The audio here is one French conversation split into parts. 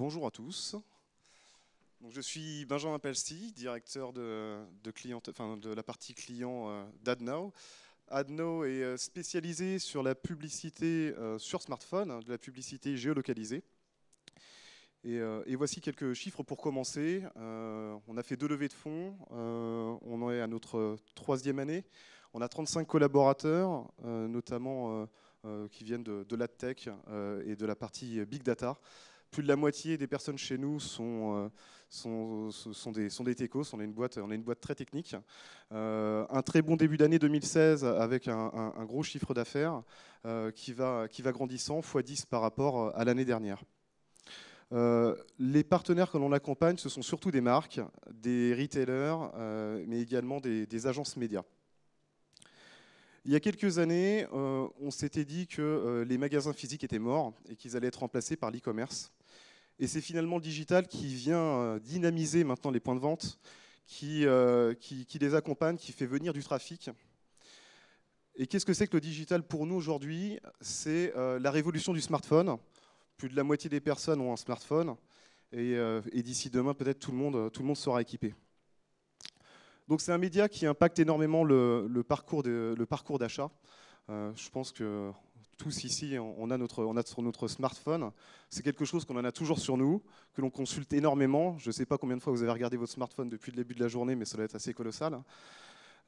Bonjour à tous. je suis Benjamin Pelsi, directeur de, la partie client euh, d'AdNow. AdNow est euh, spécialisé sur la publicité euh, sur smartphone, hein, de la publicité géolocalisée. Et, voici quelques chiffres pour commencer. on a fait deux levées de fonds, on en est à notre troisième année. On a 35 collaborateurs, notamment qui viennent de, de l'AdTech et de la partie Big Data plus de la moitié des personnes chez nous sont, euh, euh, sont, des, sont des techos. On est une boîte, on une boîte très technique. Euh, un très bon début d'année 2016 avec un, gros chiffre d'affaires qui, va, qui va grandissant, x 10 par rapport à l'année dernière. les partenaires que l'on accompagne, ce sont surtout des marques, des retailers, mais également des, agences médias. Il y a quelques années, on s'était dit que les magasins physiques étaient morts et qu'ils allaient être remplacés par l'e-commerce. Et c'est finalement le digital qui vient euh, dynamiser maintenant les points de vente, euh, qui, qui, les accompagne, qui fait venir du trafic. Et qu'est-ce que c'est que le digital pour nous aujourd'hui C'est euh, la révolution du smartphone. Plus de la moitié des personnes ont un smartphone. Et, d'ici demain, peut-être tout, le monde, tout le monde sera équipé. Donc c'est un média qui impacte énormément le, le parcours d'achat. je pense que tous ici, on a notre, sur notre smartphone. C'est quelque chose qu'on en a toujours sur nous, que l'on consulte énormément. Je ne sais pas combien de fois vous avez regardé votre smartphone depuis le début de la journée, mais ça doit être assez colossal.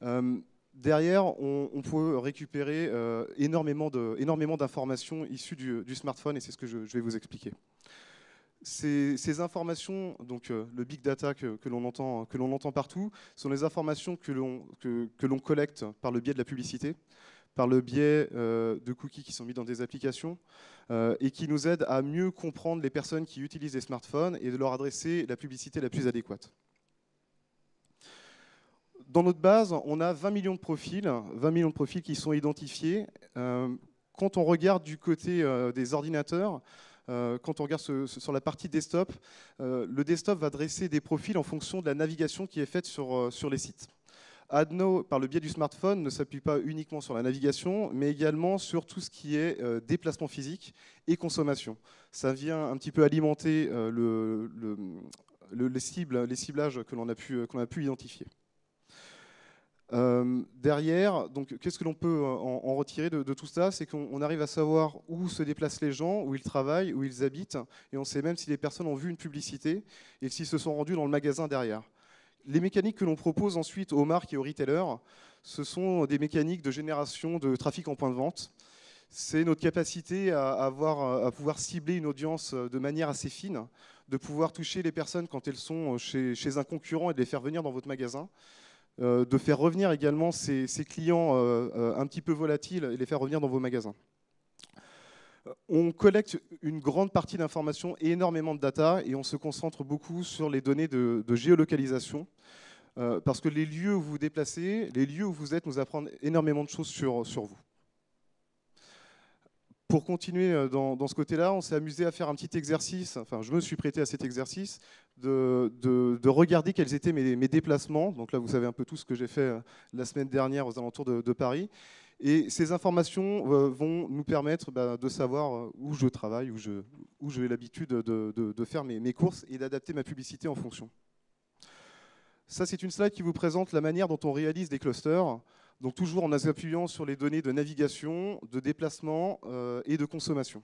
Euh, derrière, on, peut récupérer euh, énormément d'informations issues du, smartphone, et c'est ce que je, vais vous expliquer. Ces, informations, donc euh, le big data que, l'on entend, partout, sont les informations que l'on collecte par le biais de la publicité par le biais euh, de cookies qui sont mis dans des applications euh, et qui nous aident à mieux comprendre les personnes qui utilisent les smartphones et de leur adresser la publicité la plus adéquate. Dans notre base, on a 20 millions de profils, 20 millions de profils qui sont identifiés. Euh, quand on regarde du côté des ordinateurs, quand on regarde sur la partie desktop, le desktop va dresser des profils en fonction de la navigation qui est faite sur les sites. ADNO, par le biais du smartphone, ne s'appuie pas uniquement sur la navigation, mais également sur tout ce qui est euh, déplacement physique et consommation. Ça vient un petit peu alimenter euh, les, ciblages que l'on a, pu, identifier. Euh, derrière, donc, qu'est-ce que l'on peut en, retirer de, de tout ça C'est qu'on arrive à savoir où se déplacent les gens, où ils travaillent, où ils habitent, et on sait même si les personnes ont vu une publicité et s'ils se sont rendus dans le magasin derrière. Les mécaniques que l'on propose ensuite aux marques et aux retailers, ce sont des mécaniques de génération de trafic en point de vente. C'est notre capacité à, pouvoir cibler une audience de manière assez fine, de pouvoir toucher les personnes quand elles sont chez, un concurrent et de les faire venir dans votre magasin. Euh, de faire revenir également ces, clients euh, euh, un petit peu volatiles et les faire revenir dans vos magasins. Euh, on collecte une grande partie d'informations et énormément de data et on se concentre beaucoup sur les données de, géolocalisation. Euh, parce que les lieux où vous vous déplacez, les lieux où vous êtes nous apprennent énormément de choses sur, vous. Pour continuer euh, dans, ce côté-là, on s'est amusé à faire un petit exercice, enfin je me suis prêté à cet exercice, de, regarder quels étaient mes, déplacements. Donc là, vous savez un peu tout ce que j'ai fait la semaine dernière aux alentours de Paris. Et ces informations euh, vont nous permettre bah, de savoir euh, où je travaille, où je, où j'ai l'habitude de, faire mes, courses et d'adapter ma publicité en fonction. Ça, c'est une slide qui vous présente la manière dont on réalise des clusters. Donc toujours en appuyant sur les données de navigation, de déplacement euh, et de consommation.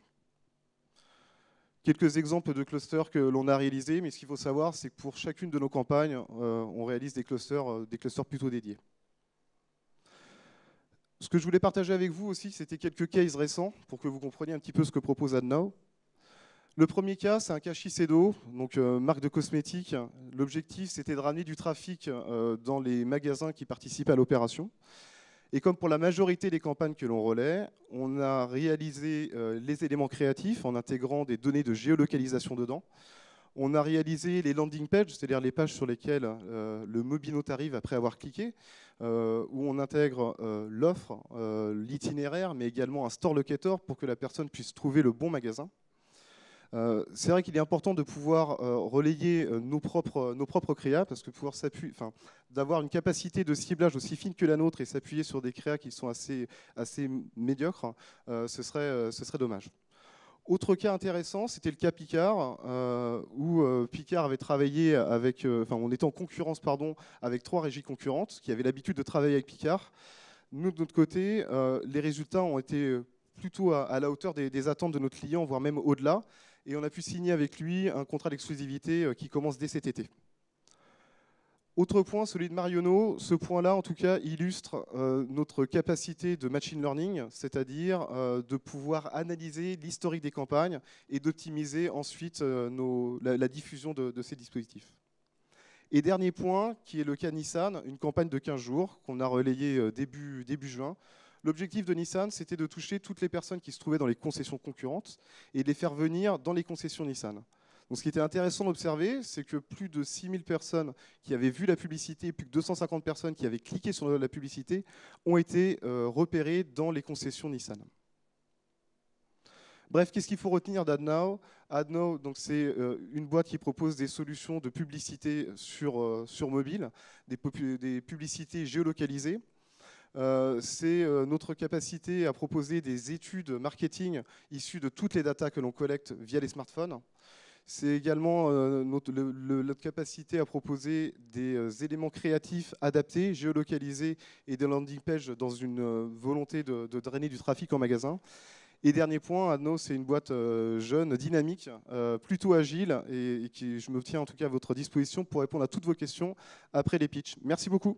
Quelques exemples de clusters que l'on a réalisés, mais ce qu'il faut savoir, c'est que pour chacune de nos campagnes, on réalise des clusters, des clusters plutôt dédiés ce que je voulais partager avec vous aussi, c'était quelques cases récents pour que vous compreniez un petit peu ce que propose AdNow. Le premier cas, c'est un cas Shiseido, donc euh, marque de cosmétiques. L'objectif, c'était de ramener du trafic euh, dans les magasins qui participent à l'opération. Et comme pour la majorité des campagnes que l'on relaie, on a réalisé euh, les éléments créatifs en intégrant des données de géolocalisation dedans. On a réalisé les landing pages, c'est-à-dire les pages sur lesquelles euh, le mobino arrive après avoir cliqué, euh, où on intègre euh, l'offre, l'itinéraire, mais également un store locator pour que la personne puisse trouver le bon magasin. c'est vrai qu'il est important de pouvoir relayer nos propres, nos propres créas, parce que pouvoir s'appuyer, enfin, d'avoir une capacité de ciblage aussi fine que la nôtre et s'appuyer sur des créas qui sont assez, assez médiocres, ce, serait, ce serait dommage. Autre cas intéressant, c'était le cas Picard, euh, où euh, Picard avait travaillé avec, euh, enfin, on était en concurrence pardon, avec trois régies concurrentes qui avaient l'habitude de travailler avec Picard. Nous, de notre côté, les résultats ont été plutôt à, la hauteur des, attentes de notre client, voire même au-delà, et on a pu signer avec lui un contrat d'exclusivité qui commence dès cet été. Autre point, celui de Marionneau. Ce point-là, en tout cas, illustre euh, notre capacité de machine learning, c'est-à-dire euh, de pouvoir analyser l'historique des campagnes et d'optimiser ensuite euh, la, diffusion de, ces dispositifs. Et dernier point, qui est le cas Nissan, une campagne de 15 jours qu'on a relayée début, début juin. L'objectif de Nissan, c'était de toucher toutes les personnes qui se trouvaient dans les concessions concurrentes et de les faire venir dans les concessions Nissan ce qui était intéressant d'observer, c'est que plus de 6000 personnes qui avaient vu la publicité, plus de 250 personnes qui avaient cliqué sur la publicité, ont été euh, repérées dans les concessions Nissan. Bref, qu'est-ce qu'il faut retenir d'AdNow AdNow, c'est euh, une boîte qui propose des solutions de publicité sur, euh, mobile, des, publicités géolocalisées. c'est notre capacité à proposer des études marketing issues de toutes les datas que l'on collecte via les smartphones. C'est également euh, notre, capacité à proposer des euh, éléments créatifs adaptés, géolocalisés et des landing pages dans une euh, volonté de, drainer du trafic en magasin. Et dernier point, Adno, c'est une boîte jeune, dynamique, plutôt agile, et, qui, je me tiens en tout cas à votre disposition pour répondre à toutes vos questions après les pitchs. Merci beaucoup.